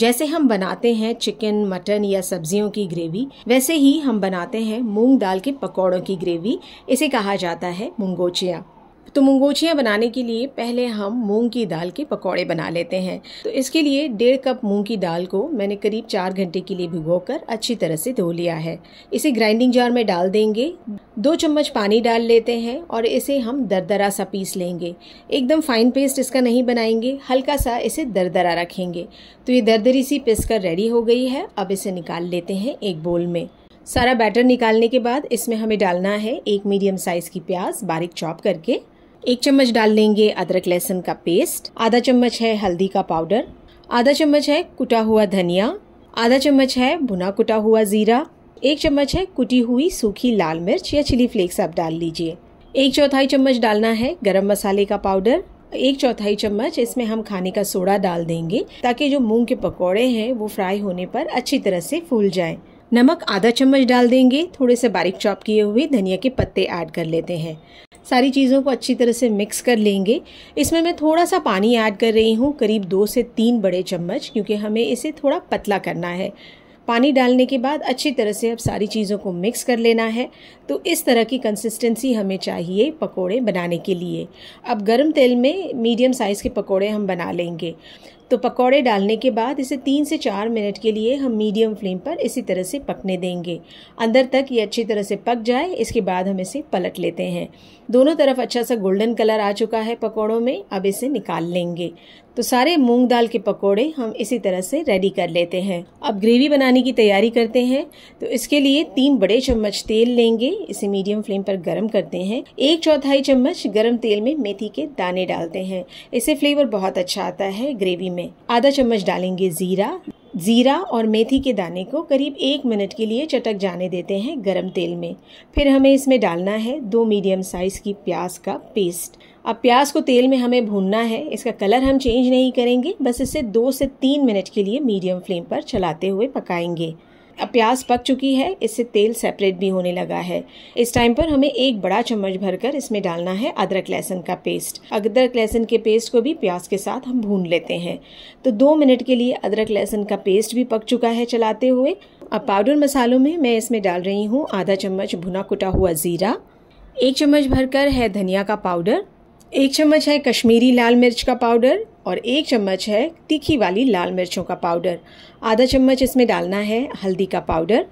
जैसे हम बनाते हैं चिकन मटन या सब्जियों की ग्रेवी वैसे ही हम बनाते हैं मूंग दाल के पकौड़ों की ग्रेवी इसे कहा जाता है मुंगोचिया तो मूंगोचियाँ बनाने के लिए पहले हम मूंग की दाल के पकौड़े बना लेते हैं तो इसके लिए डेढ़ कप मूंग की दाल को मैंने करीब चार घंटे के लिए भिगोकर अच्छी तरह से धो लिया है इसे ग्राइंडिंग जार में डाल देंगे दो चम्मच पानी डाल लेते हैं और इसे हम दरदरा सा पीस लेंगे एकदम फाइन पेस्ट इसका नहीं बनाएंगे हल्का सा इसे दरदरा रखेंगे तो ये दरदरी सी पिस कर रेडी हो गई है अब इसे निकाल लेते हैं एक बोल में सारा बैटर निकालने के बाद इसमें हमें डालना है एक मीडियम साइज़ की प्याज बारीक चॉप करके एक चम्मच डाल लेंगे अदरक लहसुन का पेस्ट आधा चम्मच है हल्दी का पाउडर आधा चम्मच है कुटा हुआ धनिया आधा चम्मच है भुना कुटा हुआ जीरा एक चम्मच है कुटी हुई सूखी लाल मिर्च या चिली फ्लेक्स आप डाल लीजिए एक चौथाई चम्मच डालना है गरम मसाले का पाउडर एक चौथाई चम्मच इसमें हम खाने का सोडा डाल देंगे ताकि जो मूंग के पकौड़े हैं वो फ्राई होने पर अच्छी तरह से फूल जाए नमक आधा चम्मच डाल देंगे थोड़े से बारीक चॉप किए हुए धनिया के पत्ते ऐड कर लेते हैं सारी चीज़ों को अच्छी तरह से मिक्स कर लेंगे इसमें मैं थोड़ा सा पानी ऐड कर रही हूँ करीब दो से तीन बड़े चम्मच क्योंकि हमें इसे थोड़ा पतला करना है पानी डालने के बाद अच्छी तरह से अब सारी चीज़ों को मिक्स कर लेना है तो इस तरह की कंसिस्टेंसी हमें चाहिए पकोड़े बनाने के लिए अब गर्म तेल में मीडियम साइज़ के पकोड़े हम बना लेंगे तो पकौड़े डालने के बाद इसे तीन से चार मिनट के लिए हम मीडियम फ्लेम पर इसी तरह से पकने देंगे अंदर तक ये अच्छी तरह से पक जाए इसके बाद हम इसे पलट लेते हैं दोनों तरफ अच्छा सा गोल्डन कलर आ चुका है पकौड़ों में अब इसे निकाल लेंगे तो सारे मूंग दाल के पकोड़े हम इसी तरह से रेडी कर लेते हैं अब ग्रेवी बनाने की तैयारी करते हैं तो इसके लिए तीन बड़े चम्मच तेल लेंगे इसे मीडियम फ्लेम पर गर्म करते हैं एक चौथाई चम्मच गर्म तेल में मेथी के दाने डालते हैं इससे फ्लेवर बहुत अच्छा आता है ग्रेवी में आधा चम्मच डालेंगे जीरा जीरा और मेथी के दाने को करीब एक मिनट के लिए चटक जाने देते हैं गरम तेल में फिर हमें इसमें डालना है दो मीडियम साइज़ की प्याज का पेस्ट अब प्याज को तेल में हमें भूनना है इसका कलर हम चेंज नहीं करेंगे बस इसे दो से तीन मिनट के लिए मीडियम फ्लेम पर चलाते हुए पकाएंगे अब प्याज पक चुकी है इससे तेल सेपरेट भी होने लगा है इस टाइम पर हमें एक बड़ा चम्मच भरकर इसमें डालना है अदरक लहसुन का पेस्ट अदरक लहसुन के पेस्ट को भी प्याज के साथ हम भून लेते हैं तो दो मिनट के लिए अदरक लहसुन का पेस्ट भी पक चुका है चलाते हुए अब पाउडर मसालों में मैं इसमें डाल रही हूँ आधा चम्मच भुना कुटा हुआ ज़ीरा एक चम्मच भरकर है धनिया का पाउडर एक चम्मच है कश्मीरी लाल मिर्च का पाउडर और एक चम्मच है तीखी वाली लाल मिर्चों का पाउडर आधा चम्मच इसमें डालना है हल्दी का पाउडर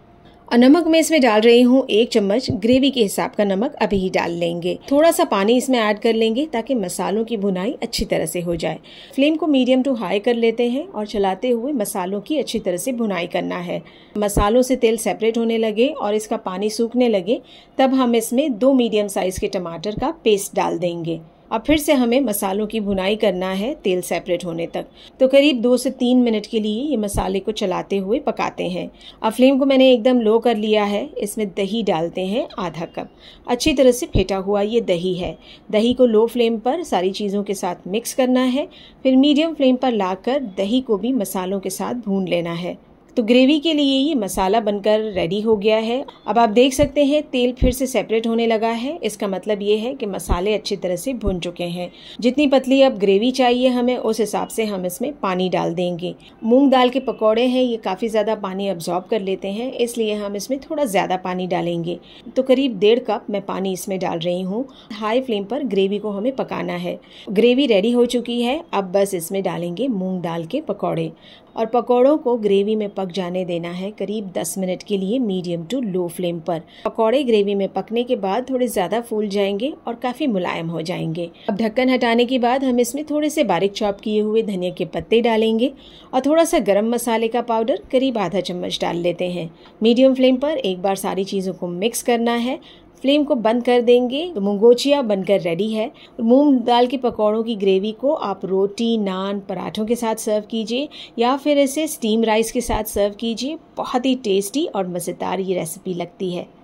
और नमक मैं इसमें डाल रही हूँ एक चम्मच ग्रेवी के हिसाब का नमक अभी ही डाल लेंगे थोड़ा सा पानी इसमें ऐड कर लेंगे ताकि मसालों की भुनाई अच्छी तरह से हो जाए फ्लेम को मीडियम टू हाई कर लेते हैं और चलाते हुए मसालों की अच्छी तरह से भुनाई करना है मसालों से तेल सेपरेट होने लगे और इसका पानी सूखने लगे तब हम इसमें दो मीडियम साइज के टमाटर का पेस्ट डाल देंगे अब फिर से हमें मसालों की भुनाई करना है तेल सेपरेट होने तक तो करीब दो से तीन मिनट के लिए ये मसाले को चलाते हुए पकाते हैं अब फ्लेम को मैंने एकदम लो कर लिया है इसमें दही डालते हैं आधा कप अच्छी तरह से फेटा हुआ ये दही है दही को लो फ्लेम पर सारी चीज़ों के साथ मिक्स करना है फिर मीडियम फ्लेम पर ला दही को भी मसालों के साथ भून लेना है तो ग्रेवी के लिए ये मसाला बनकर रेडी हो गया है अब आप देख सकते हैं तेल फिर से सेपरेट होने लगा है इसका मतलब ये है कि मसाले अच्छी तरह से भुन चुके हैं जितनी पतली अब ग्रेवी चाहिए हमें उस हिसाब से हम इसमें पानी डाल देंगे मूंग दाल के पकौड़े हैं ये काफ़ी ज़्यादा पानी अब्जॉर्ब कर लेते हैं इसलिए हम इसमें थोड़ा ज़्यादा पानी डालेंगे तो करीब डेढ़ कप मैं पानी इसमें डाल रही हूँ हाई फ्लेम पर ग्रेवी को हमें पकाना है ग्रेवी रेडी हो चुकी है अब बस इसमें डालेंगे मूंग दाल के पकौड़े और पकौड़ों को ग्रेवी में पक जाने देना है करीब 10 मिनट के लिए मीडियम टू लो फ्लेम पर पकौड़े ग्रेवी में पकने के बाद थोड़े ज़्यादा फूल जाएंगे और काफ़ी मुलायम हो जाएंगे अब ढक्कन हटाने के बाद हम इसमें थोड़े से बारीक चॉप किए हुए धनिया के पत्ते डालेंगे और थोड़ा सा गर्म मसाले का पाउडर करीब आधा चम्मच डाल लेते हैं मीडियम फ्लेम पर एक बार सारी चीज़ों को मिक्स करना है फ्लेम को बंद कर देंगे तो मुंगोचिया बनकर रेडी है मूंग दाल के पकौड़ों की ग्रेवी को आप रोटी नान पराठों के साथ सर्व कीजिए या फिर इसे स्टीम राइस के साथ सर्व कीजिए बहुत ही टेस्टी और मज़ेदार ये रेसिपी लगती है